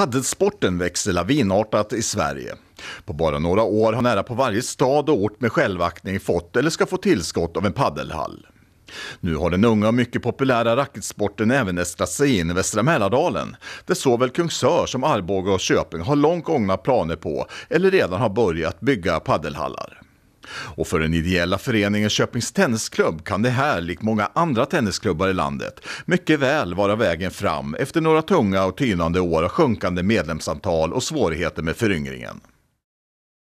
Paddelsporten växer lavinartat i Sverige. På bara några år har nära på varje stad och ort med självaktning fått eller ska få tillskott av en paddelhall. Nu har den unga och mycket populära racketsporten även nästlat sig in i Västra Mälardalen, där såväl Kungsör som Arboga och Köping har långt gångna planer på eller redan har börjat bygga paddelhallar. Och för den ideella föreningen Köpings Tennisklubb kan det här, likt många andra tennisklubbar i landet, mycket väl vara vägen fram efter några tunga och tynande år av sjunkande medlemsantal och svårigheter med föryngringen.